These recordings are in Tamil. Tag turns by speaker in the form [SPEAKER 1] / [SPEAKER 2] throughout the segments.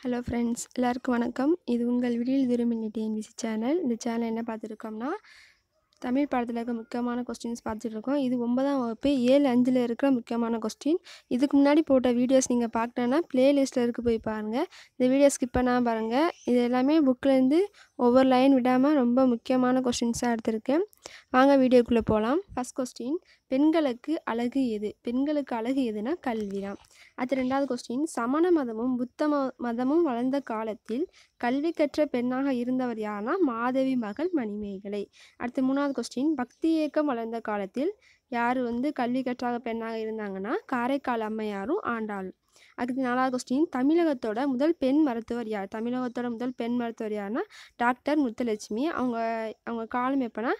[SPEAKER 1] ஹலோ ஃப்ரெண்ட்ஸ் எல்லாருக்கும் வணக்கம் இது உங்கள் விடியில் திரும்பினி டிஎன்பிசி சேனல் இந்த சேனல் என்ன பார்த்துருக்கோம்னா தமிழ் பாடத்தில் இருக்க முக்கியமான கொஸ்டின்ஸ் பார்த்துட்டு இருக்கோம் இது ஒன்பதாம் வகுப்பு ஏழு அஞ்சில் இருக்கிற முக்கியமான கொஸ்டின் இதுக்கு முன்னாடி போட்ட வீடியோஸ் நீங்கள் பார்க்கணுன்னா ப்ளேலிஸ்ட்டில் இருக்க போய் பாருங்கள் இந்த வீடியோ ஸ்கிப் பண்ணால் பாருங்கள் இது எல்லாமே புக்கிலேருந்து ஒவ்வொரு லைன் விடாமல் ரொம்ப முக்கியமான கொஸ்டின்ஸாக எடுத்திருக்கேன் வாங்க வீடியோக்குள்ளே போகலாம் ஃபஸ்ட் கொஸ்டின் பெண்களுக்கு அழகு எது பெண்களுக்கு அழகு எதுனா கல்வி தான் அடுத்து ரெண்டாவது கொஸ்டின் சமண மதமும் புத்த மதமும் வளர்ந்த காலத்தில் கல்வி கற்ற பெண்ணாக இருந்தவர் யாருனா மாதவி மகள் மணிமேகலை அடுத்து மூணாவது கொஸ்டின் பக்தி இயக்கம் வளர்ந்த காலத்தில் யார் வந்து கல்வி கற்றாக பெண்ணாக இருந்தாங்கன்னா காரைக்கால் அம்மையாரும் ஆண்டாள் அடுத்து நாலாவது கொஸ்டின் தமிழகத்தோட முதல் பெண் மருத்துவர் யார் தமிழகத்தோட முதல் பெண் மருத்துவர் யாருன்னா டாக்டர் முத்துலட்சுமி அவங்க அவங்க காலம் எப்போனா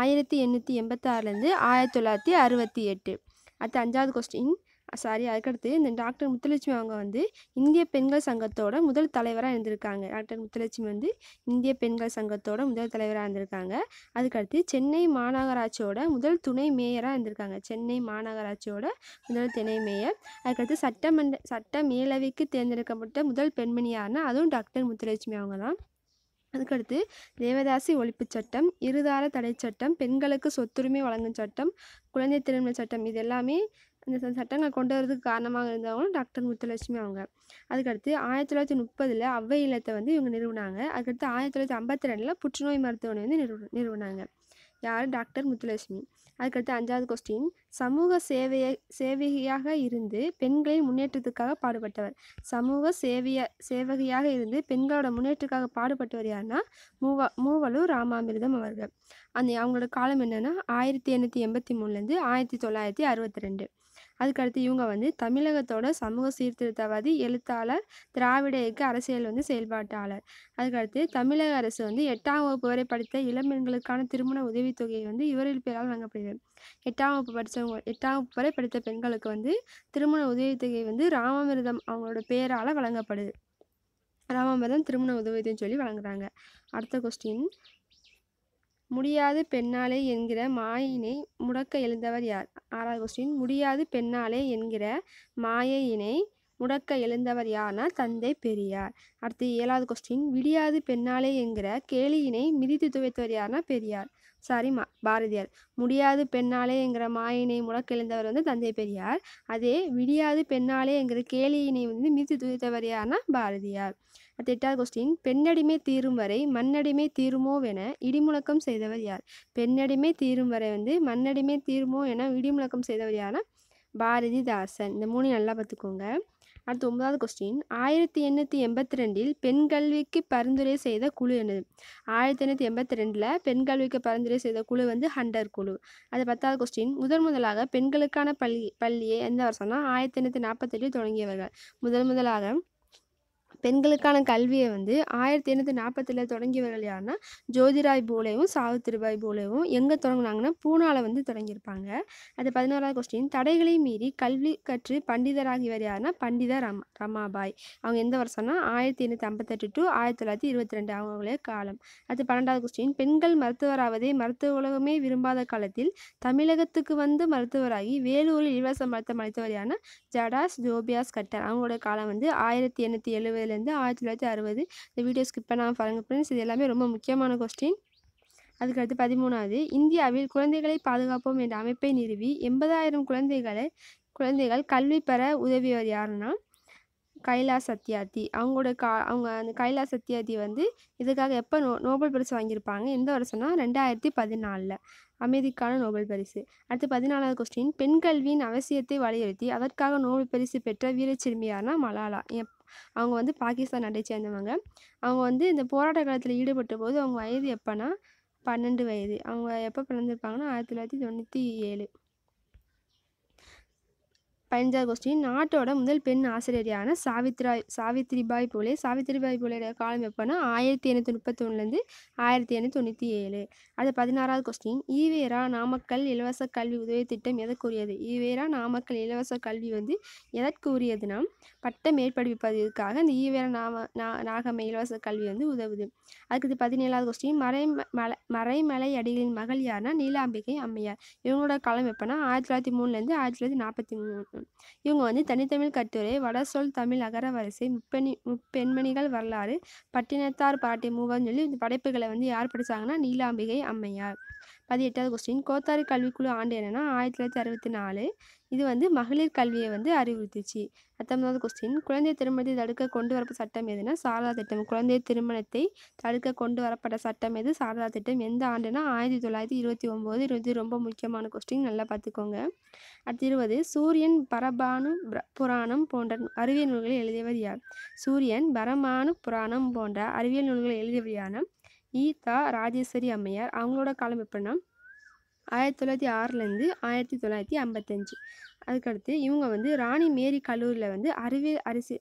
[SPEAKER 1] ஆயிரத்தி எண்ணூற்றி எண்பத்தாறுலேருந்து ஆயிரத்தி தொள்ளாயிரத்தி அறுபத்தி எட்டு அடுத்து அஞ்சாவது கொஸ்டின் சாரி அதுக்கடுத்து இந்த டாக்டர் முத்துலட்சுமி அவங்க வந்து இந்திய பெண்கள் சங்கத்தோட முதல் தலைவராக இருந்திருக்காங்க டாக்டர் முத்துலட்சுமி வந்து இந்திய பெண்கள் சங்கத்தோட முதல் தலைவராக இருந்திருக்காங்க அதுக்கடுத்து சென்னை மாநகராட்சியோட முதல் துணை மேயராக இருந்திருக்காங்க சென்னை மாநகராட்சியோட முதல் துணை மேயர் அதுக்கடுத்து சட்டமன்ற சட்ட மேலவைக்கு தேர்ந்தெடுக்கப்பட்ட முதல் பெண்மணியார்னா அதுவும் டாக்டர் முத்துலட்சுமி அவங்க தான் அதுக்கடுத்து தேவதாசி ஒழிப்புச் சட்டம் இருதார தடை சட்டம் பெண்களுக்கு சொத்துரிமை வழங்கும் சட்டம் குழந்தை திருமண சட்டம் இது எல்லாமே இந்த சட்டங்கள் கொண்டு வரதுக்கு காரணமாக இருந்தவங்களும் டாக்டர் முத்துலட்சுமி அவங்க அதுக்கடுத்து ஆயிரத்தி தொள்ளாயிரத்தி முப்பதில் அவ்வை இல்லத்தை வந்து இவங்க நிறுவினாங்க அதுக்கடுத்து ஆயிரத்தி தொள்ளாயிரத்தி ஐம்பத்தி ரெண்டில் புற்றுநோய் மருத்துவமனை வந்து நிறுவ நிறுவனாங்க யார் டாக்டர் முத்துலட்சுமி அதுக்கடுத்து அஞ்சாவது கொஸ்டின் சமூக சேவைய சேவகியாக இருந்து பெண்களின் முன்னேற்றத்துக்காக பாடுபட்டவர் சமூக சேவைய சேவகியாக இருந்து பெண்களோட முன்னேற்றத்துக்காக பாடுபட்டவர் யாருன்னா மூவ மூவலூர் ராமாமிர்தம் அவர்கள் அந்த அவங்களோட காலம் என்னென்னா ஆயிரத்தி எண்ணூற்றி எண்பத்தி மூணுலேருந்து ஆயிரத்தி தொள்ளாயிரத்தி அறுபத்தி ரெண்டு அதுக்கடுத்து இவங்க வந்து தமிழகத்தோட சமூக சீர்திருத்தவாதி எழுத்தாளர் திராவிட இயக்க அரசியல் வந்து செயல்பாட்டாளர் அதுக்கடுத்து தமிழக அரசு வந்து எட்டாம் வகுப்பு வரை படித்த இளம்பெண்களுக்கான திருமண உதவித்தொகையை வந்து இவரில் பேரால் வழங்கப்படுகிறது எட்டாம் வகுப்பு படித்தவங்க எட்டாம் வகுப்பு வரை படித்த பெண்களுக்கு வந்து திருமண உதவித்தொகை வந்து ராமமிரதம் அவங்களோட பேரால் வழங்கப்படுது ராமாமிர்தம் திருமண உதவித்தொகைன்னு சொல்லி வழங்குறாங்க அடுத்த கொஸ்டின் முடியாது பெண்ணாலே என்கிற மாயினை முடக்க எழுந்தவர் யார் ஆறாவது கொஸ்டின் முடியாது பெண்ணாலே என்கிற மாயையினை முடக்க எழுந்தவர் யார்னா தந்தை பெரியார் அடுத்து ஏழாவது கொஸ்டின் விடியாது பெண்ணாலே என்கிற கேலியினை மிதித்து துவைத்தவர் யார்னா பெரியார் சாரி மா பாரதியார் முடியாது பெண்ணாலே என்கிற மாயினை முழக்கெழுந்தவர் வந்து தந்தை பெரியார் அதே விடியாது பெண்ணாலே என்கிற கேலியினை வந்து மிதி துதித்தவர் யார்னா பாரதியார் எட்டாவது கொஸ்டின் பெண்ணடிமை தீரும் வரை மண்ணடிமை தீருமோவென இடிமுழக்கம் செய்தவர் யார் பெண்ணடிமை தீரும் வரை வந்து மண்ணடிமை தீருமோ என இடிமுழக்கம் செய்தவர் யார்னா பாரதிதாசன் இந்த மூணு நல்லா பார்த்துக்கோங்க அடுத்து ஒன்பதாவது கொஸ்டின் ஆயிரத்தி எண்ணூற்றி எண்பத்தி ரெண்டில் பெண் கல்விக்கு பரிந்துரை செய்த குழு என்னது ஆயிரத்தி எண்ணூற்றி எண்பத்தி ரெண்டில் பெண் கல்விக்கு பரிந்துரை செய்த குழு வந்து ஹண்டர் குழு அது பத்தாவது கொஸ்டின் முதன் முதலாக பெண்களுக்கான பள்ளி பள்ளியை எந்த வருஷம்னா ஆயிரத்தி எண்ணூற்றி நாற்பத்தெட்டில் தொடங்கியவர்கள் முதல் முதலாக பெண்களுக்கான கல்வியை வந்து ஆயிரத்தி எண்ணூற்றி நாற்பத்தில் தொடங்கியவர்கள் யாருன்னா ஜோதிராய் போலேவும் சாவித்திரிபாய் போலேவும் எங்கே தொடங்கினாங்கன்னா பூனாவில் வந்து தொடங்கியிருப்பாங்க அது பதினோராவது கொஸ்டின் தடைகளை மீறி கல்வி கற்று பண்டிதராகியவர் யாருன்னா பண்டிதா ரமா ரமாபாய் அவங்க எந்த வருஷம்னா ஆயிரத்தி எண்ணூற்றி ஐம்பத்தெட்டு டு ஆயிரத்தி தொள்ளாயிரத்தி இருபத்தி ரெண்டு அவங்களுடைய காலம் அது பன்னெண்டாவது கொஸ்டின் பெண்கள் மருத்துவராவதே மருத்துவ உலகமே விரும்பாத காலத்தில் தமிழகத்துக்கு வந்து மருத்துவராகி வேலூரில் இலவச மருத்துவம் அளித்தவர் யாருன்னா ஜடாஸ் ஜோபியாஸ் கட்டர் அவங்களோட காலம் வந்து ஆயிரத்தி எண்ணூற்றி எழுபதுல ஆயிரத்தி தொள்ளாயிரத்தி அறுபது இந்த வீடியோ ஸ்கிப் பண்ணாமல் பாருங்க ஃப்ரெண்ட்ஸ் இது எல்லாமே ரொம்ப முக்கியமான கொஸ்டின் அதுக்கடுத்து பதிமூணாவது இந்தியாவில் குழந்தைகளை பாதுகாப்போம் என்ற அமைப்பை நிறுவி எண்பதாயிரம் குழந்தைகளை குழந்தைகள் கல்வி பெற உதவியவர் யாருன்னா கைலா சத்யார்த்தி அவங்களோட கா அவங்க அந்த கைலா சத்யார்த்தி வந்து இதுக்காக எப்போ நோ நோபல் பரிசு வாங்கியிருப்பாங்க எந்த வருஷம்னா ரெண்டாயிரத்தி பதினாலில் அமைதிக்கான நோபல் பரிசு அடுத்து பதினாலாவது கொஸ்டின் பெண் கல்வியின் அவசியத்தை வலியுறுத்தி அதற்காக நோபல் பரிசு பெற்ற வீரச்சிறுமியார்னா மலாலா எப் அவங்க வந்து பாகிஸ்தான் நாட்டை சேர்ந்தவங்க அவங்க வந்து இந்த போராட்ட காலத்தில் ஈடுபட்ட போது அவங்க வயது எப்போனா பன்னெண்டு வயது அவங்க எப்போ பிறந்திருப்பாங்கன்னா ஆயிரத்தி தொள்ளாயிரத்தி தொண்ணூற்றி ஏழு பதினஞ்சாவது கொஸ்டின் நாட்டோட முதல் பெண் ஆசிரியரான சாவித்ராய் சாவித்ரிபாய் பூலே சாவித்ரிபாய் பூலேடைய காலம் எப்போனா ஆயிரத்தி எண்ணூற்றி முப்பத்தொன்னுலேருந்து ஆயிரத்தி எண்ணூற்றி தொண்ணூற்றி ஏழு அது பதினாறாவது கொஸ்டின் ஈவேரா நாமக்கல் இலவச கல்வி உதவி திட்டம் எதற்குரியது ஈவேரா நாமக்கல் இலவச கல்வி வந்து எதற்குரியதுன்னா பட்டம் மேற்படிப்பு அந்த இந்த ஈவேரா நாம நா நாகமை இலவச கல்வி வந்து உதவுது அதுக்கு பதினேழாவது கொஸ்டின் மறை மலை மறைமலை அடிகளின் மகள் யார்னா நீலாம்பிகை அம்மையார் இவங்களோட காலம் எப்போனா ஆயிரத்தி தொள்ளாயிரத்தி மூணுலேருந்து ஆயிரத்தி தொள்ளாயிரத்தி நாற்பத்தி மூணு இவங்க வந்து தனித்தமிழ் கட்டுரை வடசொல் தமிழ் அகர வரிசை முப்பெணி முப்பெண்மணிகள் வரலாறு பட்டினத்தார் பாட்டி மூவர்னு சொல்லி இந்த படைப்புகளை வந்து யார் படித்தாங்கன்னா நீலாம்பிகை அம்மையார் பதினெட்டாவது கொஸ்டின் கோத்தாறு கல்விக்குழு ஆண்டு என்னென்னா ஆயிரத்தி தொள்ளாயிரத்தி அறுபத்தி நாலு இது வந்து மகளிர் கல்வியை வந்து அறிவுறுத்திச்சு பத்தொன்பதாவது கொஸ்டின் குழந்தை திருமணத்தை தடுக்க கொண்டு வரப்பட்ட சட்டம் எதுனா சாரதா திட்டம் குழந்தை திருமணத்தை தடுக்க கொண்டு வரப்பட்ட சட்டம் எது சாரதா திட்டம் எந்த ஆண்டுனா ஆயிரத்தி தொள்ளாயிரத்தி இருபத்தி ஒம்போது இருபது ரொம்ப முக்கியமான கொஸ்டின் நல்லா பார்த்துக்கோங்க அடுத்து இருபது சூரியன் பரபானு புராணம் போன்ற அறிவியல் நூல்களை எழுதியவர் யார் சூரியன் பரமானு புராணம் போன்ற அறிவியல் நூல்களை எழுதியவர் ஈதா ராஜேஸ்வரி அம்மையார் அவங்களோட காலம் எப்படின்னா ஆயிரத்தி தொள்ளாயிரத்தி ஆறுலேருந்து ஆயிரத்தி தொள்ளாயிரத்தி ஐம்பத்தஞ்சு அதுக்கடுத்து இவங்க வந்து ராணி மேரி கல்லூரியில் வந்து அறிவியல் அரிசி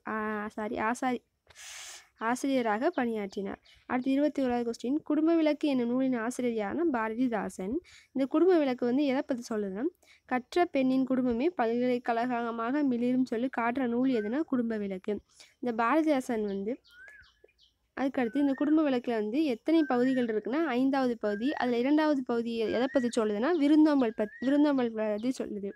[SPEAKER 1] சாரி ஆசாரி ஆசிரியராக பணியாற்றினார் அடுத்து இருபத்தி ஓராவது கொஸ்டின் குடும்ப விளக்கு என்னும் நூலின் ஆசிரியர் பாரதிதாசன் இந்த குடும்ப விளக்கு வந்து எதை பற்றி சொல்லுதுன்னா கற்ற பெண்ணின் குடும்பமே பல்கலைக்கழகமாக மிளிரும் சொல்லி காட்டுற நூல் எதுனா குடும்ப விளக்கு இந்த பாரதிதாசன் வந்து அதுக்கடுத்து இந்த குடும்ப விளக்கில் வந்து எத்தனை பகுதிகள் இருக்குன்னா ஐந்தாவது பகுதி அதில் இரண்டாவது பகுதி எதை பற்றி சொல்லுதுன்னா விருந்தோம்பல் பத் விருந்தோம்பல் பற்றி சொல்லுது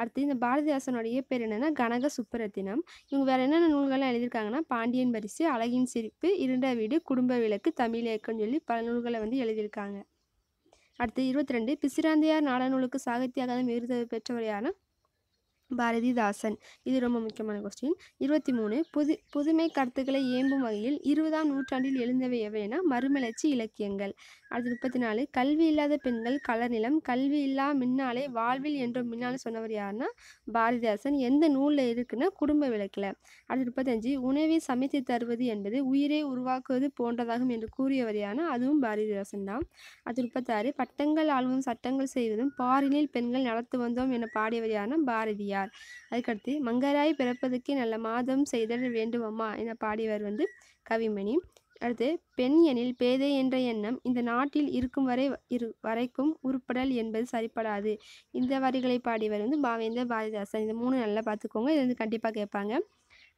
[SPEAKER 1] அடுத்து இந்த பாரதிதாசனுடைய பேர் என்னென்னா கனக சுப்பரத்தினம் இவங்க வேறு என்னென்ன நூல்கள்லாம் எழுதியிருக்காங்கன்னா பாண்டியன் பரிசு அழகின் சிரிப்பு இருண்ட வீடு குடும்ப விளக்கு தமிழ் இயக்கம்னு சொல்லி பல நூல்களை வந்து எழுதியிருக்காங்க அடுத்து இருபத்தி ரெண்டு பிசிராந்தையார் நாடநூலுக்கு சாகித்ய அகாதமி விருது பெற்றவர் பாரதிதாசன் இது ரொம்ப முக்கியமான கொஸ்டின் இருபத்தி மூணு புது புதுமை கருத்துக்களை ஏம்பும் வகையில் இருபதாம் நூற்றாண்டில் எழுந்தவை எவையென மறுமலர்ச்சி இலக்கியங்கள் அடுத்து முப்பத்தி நாலு கல்வி இல்லாத பெண்கள் கலர்நிலம் கல்வி இல்லா மின்னாலே வாழ்வில் என்ற மின்னாலே சொன்னவர் யாருன்னா பாரதிதாசன் எந்த நூலில் இருக்குன்னா குடும்ப விளக்கில் அடுத்து முப்பத்தஞ்சு உணவை சமைத்து தருவது என்பது உயிரை உருவாக்குவது போன்றதாகும் என்று கூறியவர் யாருன்னா அதுவும் பாரதிதாசன் தான் அடுத்து முப்பத்தாறு பட்டங்கள் ஆழ்வும் சட்டங்கள் செய்வதும் பாரினில் பெண்கள் நடத்து வந்தோம் என பாடியவர் யாருன்னா பாரதியார் செய்யார் அதுக்கடுத்து மங்கராய் பிறப்பதுக்கே நல்ல மாதம் செய்தல் வேண்டுமம்மா என பாடியவர் வந்து கவிமணி அடுத்து பெண் எனில் பேதை என்ற எண்ணம் இந்த நாட்டில் இருக்கும் வரை இரு வரைக்கும் உருப்படல் என்பது சரிப்படாது இந்த வரிகளை பாடியவர் வந்து பாவேந்தர் பாரதிதாசன் இந்த மூணு நல்லா பார்த்துக்கோங்க இது வந்து கண்டிப்பாக கேட்பாங்க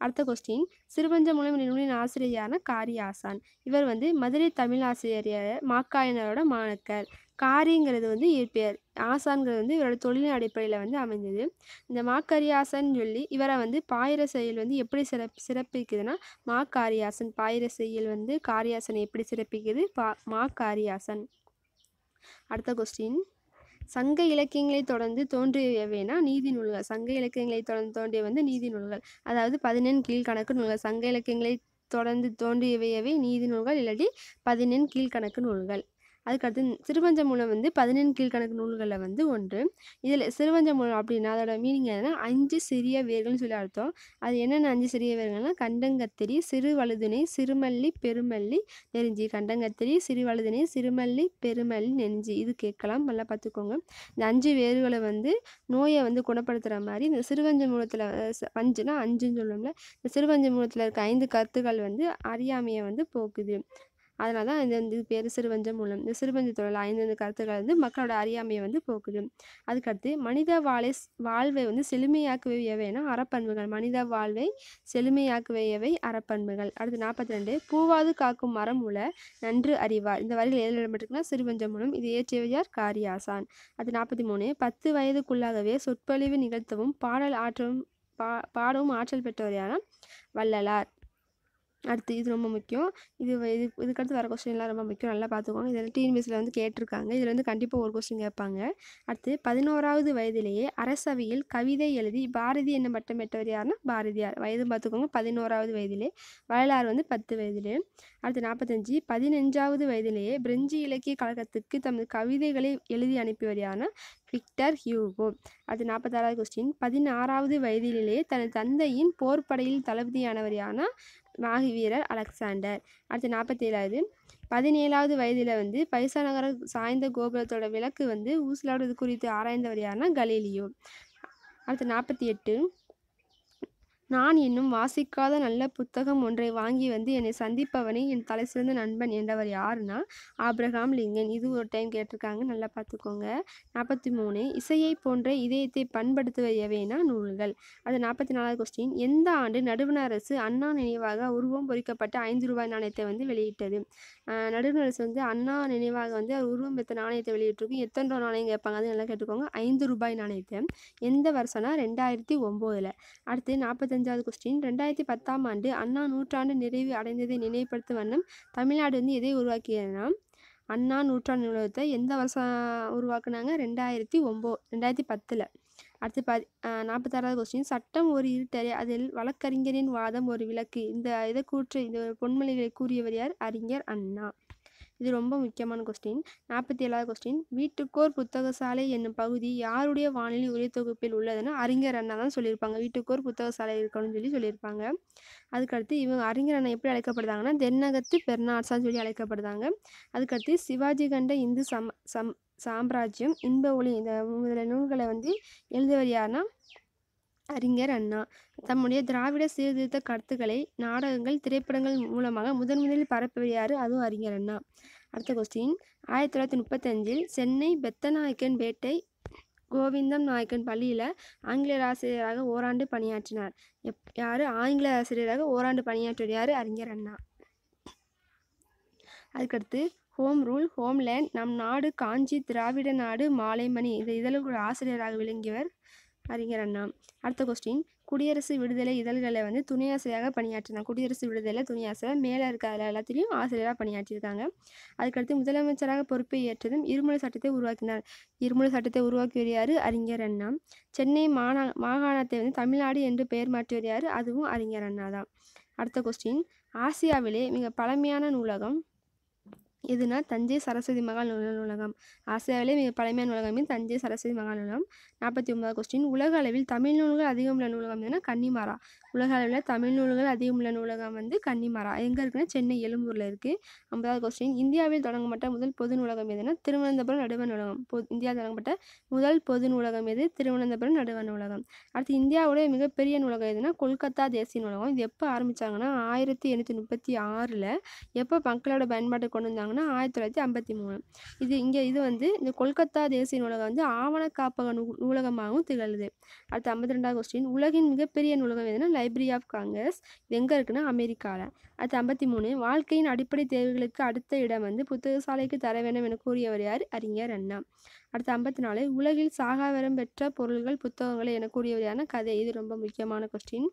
[SPEAKER 1] அடுத்த கொஸ்டின் சிறுபஞ்ச மூலம் நூலின் ஆசிரியரான காரி ஆசான் இவர் வந்து மதுரை தமிழ் ஆசிரியர் மாக்காயனரோட மாணக்கர் காரிங்கிறது வந்து இயற்பெயர் ஆசான்கிறது வந்து இவரோட தொழிலின் அடிப்படையில் வந்து அமைஞ்சது இந்த மாக்காரியாசன் சொல்லி இவரை வந்து பாயிர செயல் வந்து எப்படி சிறப் சிறப்பிக்குதுன்னா மாக்காரியாசன் பாயிர செயல் வந்து காரியாசனை எப்படி சிறப்பிக்குது பா மாக்காரியாசன் அடுத்த கொஸ்டின் சங்க இலக்கியங்களை தொடர்ந்து தோன்றியவைனா நீதி நூல்கள் சங்க இலக்கியங்களை தொடர்ந்து தோன்றிய வந்து நீதி நூல்கள் அதாவது பதினெண் கீழ்கணக்கு நூல்கள் சங்க இலக்கியங்களை தொடர்ந்து தோன்றியவையவே நீதி நூல்கள் இல்லாட்டி பதினெண் கீழ்கணக்கு நூல்கள் அதுக்கடுத்து சிறுபஞ்ச மூலம் வந்து பதினெண் கீழ்கணக்கு நூல்களில் வந்து ஒன்று இதில் சிறுபஞ்ச மூலம் அப்படின்னா அதோட மீனிங் என்னென்னா அஞ்சு சிறிய வேர்கள்னு சொல்லி அர்த்தம் அது என்னென்ன அஞ்சு சிறிய வேர்கள்னா கண்டங்கத்திரி சிறு வழுதுனை சிறுமல்லி பெருமல்லி நெறிஞ்சி கண்டங்கத்திரி சிறு வழுதுனை சிறுமல்லி பெருமல்லி நெஞ்சி இது கேட்கலாம் நல்லா பார்த்துக்கோங்க இந்த அஞ்சு வேர்களை வந்து நோயை வந்து குணப்படுத்துகிற மாதிரி இந்த சிறுவஞ்ச மூலத்தில் பஞ்சுனா அஞ்சுன்னு சொல்லணும்ல இந்த சிறுவஞ்ச மூலத்தில் இருக்க ஐந்து கருத்துக்கள் வந்து அறியாமையை வந்து போக்குது அதனால தான் இந்த இது பேர் சிறுவஞ்சம் மூலம் இந்த சிறுவஞ்ச தொழில் ஐந்தெந்த கருத்துக்கள் வந்து மக்களோட அறியாமையை வந்து போக்குது அதுக்கடுத்து மனித வாழை வாழ்வை வந்து செழுமையாக்குவை எவைனா அறப்பண்புகள் மனித வாழ்வை செழுமையாக்குவையவை அறப்பண்புகள் அடுத்து நாற்பத்தி ரெண்டு பூவாது காக்கும் மரம் உள்ள நன்று அறிவார் இந்த வரையில் ஏழு இடம்பெற்றிருக்குன்னா சிறுவஞ்சம் மூலம் இது ஏற்றியவையார் காரியாசான் அது நாற்பத்தி மூணு பத்து வயதுக்குள்ளாகவே சொற்பொழிவு நிகழ்த்தவும் பாடல் ஆற்றவும் பா பாடவும் ஆற்றல் பெற்றவரையான வள்ளலார் அடுத்து இது ரொம்ப முக்கியம் இது இது இதுக்கடுத்து வர கொஸ்டின்லாம் ரொம்ப முக்கியம் நல்லா பார்த்துக்கோங்க இதில் டிஎன்பிஎஸ்சியில் வந்து கேட்டிருக்காங்க இதில் வந்து கண்டிப்பாக ஒரு கொஸ்டின் கேட்பாங்க அடுத்து பதினோராவது வயதிலேயே அரசவையில் கவிதை எழுதி பாரதி என்ன மட்டம் பெற்றவர் யாருன்னா பாரதியார் வயது பார்த்துக்கோங்க பதினோராவது வயதிலே வரலாறு வந்து பத்து வயதிலே அடுத்து நாற்பத்தஞ்சு பதினஞ்சாவது வயதிலேயே பிரெஞ்சு இலக்கிய கழகத்துக்கு தமது கவிதைகளை எழுதி அனுப்பியவர் யாருன்னா விக்டர் ஹியூகோ அது நாற்பத்தாறாவது கொஸ்டின் பதினாறாவது வயதிலேயே தனது தந்தையின் போர்ப்படையில் தளபதியானவர் யானா மாகி வீரர் அலெக்சாண்டர் அடுத்து நாற்பத்தி ஏழாவது பதினேழாவது வயதில் வந்து பைசா நகர சாய்ந்த கோபுரத்தோட விளக்கு வந்து ஊசலாடுவது குறித்து ஆராய்ந்தவர் யாருன்னா கலீலியோ அடுத்து நாற்பத்தி எட்டு நான் இன்னும் வாசிக்காத நல்ல புத்தகம் ஒன்றை வாங்கி வந்து என்னை சந்திப்பவனே என் தலை சிறந்த நண்பன் என்றவர் யாருன்னா ஆப்ரஹாம் லிங்கன் இது ஒரு டைம் கேட்டிருக்காங்க நல்லா பார்த்துக்கோங்க நாற்பத்தி மூணு இசையை போன்ற இதயத்தை பண்படுத்துவையவேனா நூல்கள் அது நாற்பத்தி நாலாவது கொஸ்டின் எந்த ஆண்டு நடுவண அரசு அண்ணா நினைவாக உருவம் பொறிக்கப்பட்ட ஐந்து ரூபாய் நாணயத்தை வந்து வெளியிட்டது நடுவண அரசு வந்து அண்ணா நினைவாக வந்து அவர் உருவம் பெற்ற நாணயத்தை வெளியிட்டிருக்கும் எத்தனை ரூபா நாணயம் கேட்பாங்க அது நல்லா கேட்டுக்கோங்க ஐந்து ரூபாய் நாணயத்தை எந்த வருஷம்னா ரெண்டாயிரத்தி ஒம்போதில் அடுத்து நாற்பத்தி இருபத்தஞ்சாவது கொஸ்டின் ரெண்டாயிரத்தி பத்தாம் ஆண்டு அண்ணா நூற்றாண்டு நிறைவு அடைந்ததை நினைவுபடுத்தும் வண்ணம் தமிழ்நாடு வந்து எதை உருவாக்கியதுனா அண்ணா நூற்றாண்டு நூலகத்தை எந்த வருஷம் உருவாக்குனாங்க ரெண்டாயிரத்தி ஒம்போ ரெண்டாயிரத்தி பத்தில் அடுத்து ப நாற்பத்தாறாவது கொஸ்டின் சட்டம் ஒரு இருட்டறை அதில் வழக்கறிஞரின் வாதம் ஒரு விளக்கு இந்த இதை கூற்று இந்த பொன்மொழிகளை கூறியவர் யார் அறிஞர் அண்ணா இது ரொம்ப முக்கியமான கொஸ்டின் நாற்பத்தி ஏழாவது கொஸ்டின் வீட்டுக்கோர் புத்தகசாலை என்னும் பகுதி யாருடைய வானிலை உரிய தொகுப்பில் உள்ளதுன்னு அறிஞர் அண்ணா தான் சொல்லியிருப்பாங்க வீட்டுக்கோர் புத்தகசாலை இருக்கணும்னு சொல்லி சொல்லியிருப்பாங்க அதுக்கடுத்து இவங்க அறிஞர் அண்ணா எப்படி அழைக்கப்படுதாங்கன்னா தென்னகத்து பெர்னாட்ஸான்னு சொல்லி அழைக்கப்படுதாங்க அதுக்கடுத்து சிவாஜி கண்ட இந்து சம் சம் சாம்ராஜ்யம் இன்ப ஒளி இந்த முதல நூல்களை வந்து எழுதியவர் யாருன்னா அறிஞர் அண்ணா தம்முடைய திராவிட சீர்திருத்த கருத்துக்களை நாடகங்கள் திரைப்படங்கள் மூலமாக முதன் முதலில் அதுவும் அறிஞர் அண்ணா அடுத்த கொஸ்டின் ஆயிரத்தி தொள்ளாயிரத்தி முப்பத்தஞ்சில் சென்னை பெத்தநாயக்கன் பேட்டை கோவிந்தம் நாயக்கன் பள்ளியில் ஆங்கில ஆசிரியராக ஓராண்டு பணியாற்றினார் எப் யார் ஆங்கில ஆசிரியராக ஓராண்டு பணியாற்றியார் யார் அறிஞர் அண்ணா அதுக்கடுத்து ஹோம் ரூல் ஹோம்லேண்ட் நம் நாடு காஞ்சி திராவிட நாடு மாலைமணி இந்த இதழ் ஆசிரியராக விளங்கியவர் அறிஞர் அண்ணா அடுத்த கொஸ்டின் குடியரசு விடுதலை இதழ்களை வந்து துணையாசிரியாக பணியாற்றினாங்க குடியரசு விடுதலை துணையாசிரியர் மேலே இருக்க அதில் எல்லாத்திலையும் ஆசிரியராக பணியாற்றியிருக்காங்க அதுக்கடுத்து முதலமைச்சராக பொறுப்பை ஏற்றதும் இருமொழி சட்டத்தை உருவாக்கினார் இருமொழி சட்டத்தை உருவாக்கி வருகிறார் அறிஞர் அண்ணா சென்னை மாநா மாகாணத்தை வந்து தமிழ்நாடு என்று பெயர் மாற்றி வருகிறார் அதுவும் அறிஞர் அண்ணா தான் அடுத்த கொஸ்டின் ஆசியாவிலே மிக பழமையான நூலகம் எதுனா தஞ்சை சரஸ்வதி மகால் நூலகம் ஆசியாவிலே மிக பழமையான நூலகமே தஞ்சை சரஸ்வதி மகால் நூலகம் நாற்பத்தி ஒன்பதாவது கொஸ்டின் உலக அளவில் தமிழ் நூல்கள் அதிகம் உள்ள நூலகம் என்ன கன்னிமாரா உலக அளவில் தமிழ் நூல்கள் அதிகம் உள்ள நூலகம் வந்து கன்னிமாரா எங்கே இருக்குன்னா சென்னை எழும்பூரில் இருக்குது ஐம்பதாவது கொஸ்டின் இந்தியாவில் தொடங்கப்பட்ட முதல் பொது நூலகம் எதுனா திருவனந்தபுரம் நடுவ நூலகம் இந்தியாவில் தொடங்கப்பட்ட முதல் பொது நூலகம் எது திருவனந்தபுரம் நடுவ நூலகம் அடுத்து இந்தியாவுடைய மிகப்பெரிய நூலகம் எதுனா கொல்கத்தா தேசிய நூலகம் இது எப்போ ஆரம்பித்தாங்கன்னா ஆயிரத்தி எண்ணூற்றி முப்பத்தி ஆறில் எப்போ மக்களோட பயன்பாட்டை கொண்டு வந்தாங்கன்னா பண்ணாங்கன்னா ஆயிரத்தி தொள்ளாயிரத்தி ஐம்பத்தி மூணு இது இங்கே இது வந்து இந்த கொல்கத்தா தேசிய நூலகம் வந்து ஆவண காப்பக நூ நூலகமாகவும் திகழுது அடுத்து ஐம்பத்தி ரெண்டாவது கொஸ்டின் உலகின் மிகப்பெரிய நூலகம் எதுனா லைப்ரரி ஆஃப் காங்கிரஸ் இது எங்கே இருக்குன்னா அமெரிக்காவில் அடுத்து ஐம்பத்தி மூணு வாழ்க்கையின் அடிப்படை தேவைகளுக்கு அடுத்த இடம் வந்து புத்தக சாலைக்கு தர வேண்டும் என கூறியவர் யார் அறிஞர் அண்ணா அடுத்து ஐம்பத்தி நாலு உலகில் சாகாவரம் பெற்ற பொருள்கள் புத்தகங்கள் என கூறியவர் யாருன்னா கதை இது ரொம்ப முக்கியமான கொஸ்டின்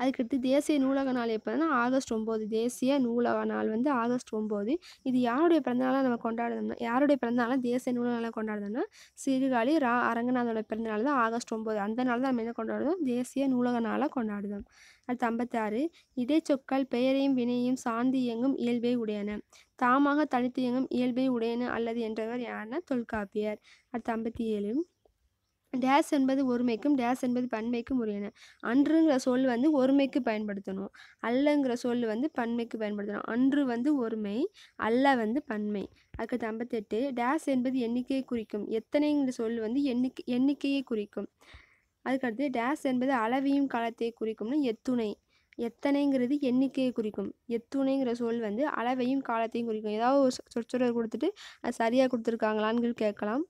[SPEAKER 1] அதுக்கடுத்து தேசிய நூலக நாள் எப்போதுன்னா ஆகஸ்ட் ஒம்பது தேசிய நூலக நாள் வந்து ஆகஸ்ட் ஒம்பது இது யாருடைய பிறந்தநாளாக நம்ம கொண்டாடுறோம்னா யாருடைய பிறந்தநாளாக தேசிய நூலக நாளாக கொண்டாடுறோம்னா சிறுகாளி ரா அரங்கநாதோட பிறந்தநாள் தான் ஆகஸ்ட் ஒம்பது அந்த நாள் தான் நம்ம என்ன கொண்டாடுவோம் தேசிய நூலக நாளாக கொண்டாடுதோம் அடுத்து ஐம்பத்தாறு சொற்கள் பெயரையும் வினையும் சார்ந்து இயங்கும் இயல்பை உடையன தாமாக தனித்து இயங்கும் இயல்பை உடையன அல்லது என்றவர் யாருன்னா தொல்காப்பியர் அடுத்து ஐம்பத்தி ஏழு டேஸ் என்பது ஒருமைக்கும் டேஸ் என்பது பன்மைக்கும் உரியன அன்றுங்கிற சொல் வந்து ஒருமைக்கு பயன்படுத்தணும் அல்லங்கிற சொல் வந்து பன்மைக்கு பயன்படுத்தணும் அன்று வந்து ஒருமை அல்ல வந்து பன்மை அதுக்கு ஐம்பத்தெட்டு டேஸ் என்பது எண்ணிக்கையை குறிக்கும் எத்தனைங்கிற சொல் வந்து எண்ணிக்கை எண்ணிக்கையை குறிக்கும் அதுக்கடுத்து டேஸ் என்பது அளவையும் காலத்தை குறிக்கும்னா எத்துணை எத்தனைங்கிறது எண்ணிக்கையை குறிக்கும் எத்துணைங்கிற சொல் வந்து அளவையும் காலத்தையும் குறிக்கும் ஏதாவது ஒரு சொற்றொடர் கொடுத்துட்டு அது சரியாக கொடுத்துருக்காங்களான்னு கேட்கலாம்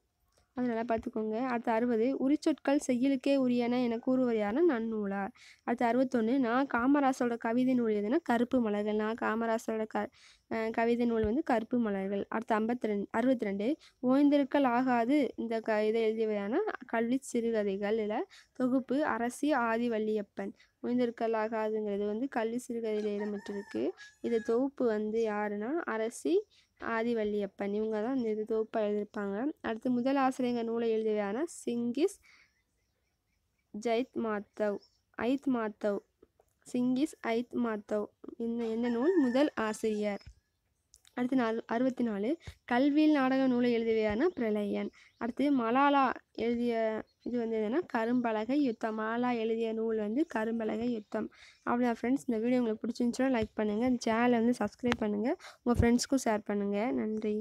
[SPEAKER 1] அது நல்லா பார்த்துக்கோங்க அடுத்த அறுபது உரிச்சொற்கள் செய்யலுக்கே உரியன என கூறுவர் யாருன்னா நன்னூலார் அடுத்த அறுபத்தொன்று நான் காமராசோட கவிதை நூல் எதுனா கருப்பு மலர்கள் நான் காமராசோட க கவிதை நூல் வந்து கருப்பு மலர்கள் அடுத்த ஐம்பத்தி ரெண்டு அறுபத்தி ரெண்டு ஓய்ந்திருக்கல் ஆகாது இந்த க இதை எழுதியவையான கல்வி சிறுகதைகள் இல்லை தொகுப்பு அரசி ஆதிவள்ளியப்பன் ஓய்ந்திருக்கல் ஆகாதுங்கிறது வந்து கல்வி சிறுகதையில் இடம்பெற்றிருக்கு இது தொகுப்பு வந்து யாருன்னா அரசி ஆதிவள்ளியப்பன் இவங்க தான் இந்த தொகுப்பாக எழுதியிருப்பாங்க அடுத்து முதல் ஆசிரியங்க நூலை எழுதியதான சிங்கிஸ் ஜெயித் மாத்தவ் ஐத் மாத்தவ் சிங்கிஸ் ஐத் மாத்தவ் இந்த எந்த நூல் முதல் ஆசிரியர் அடுத்து நாலு அறுபத்தி நாலு கல்வியில் நாடக நூலை எழுதியவையான பிரளையன் அடுத்து மலாலா எழுதிய இது வந்து என்னென்னா கரும்பலகை யுத்தம் மாலா எழுதிய நூல் வந்து கரும்பலகை யுத்தம் அவ்வளோ ஃப்ரெண்ட்ஸ் இந்த வீடியோ உங்களுக்கு பிடிச்சிருந்துச்சுன்னா லைக் பண்ணுங்கள் இந்த சேனலை வந்து சப்ஸ்கிரைப் பண்ணுங்கள் உங்கள் ஃப்ரெண்ட்ஸ்க்கும் ஷேர் பண்ணுங்கள் நன்றி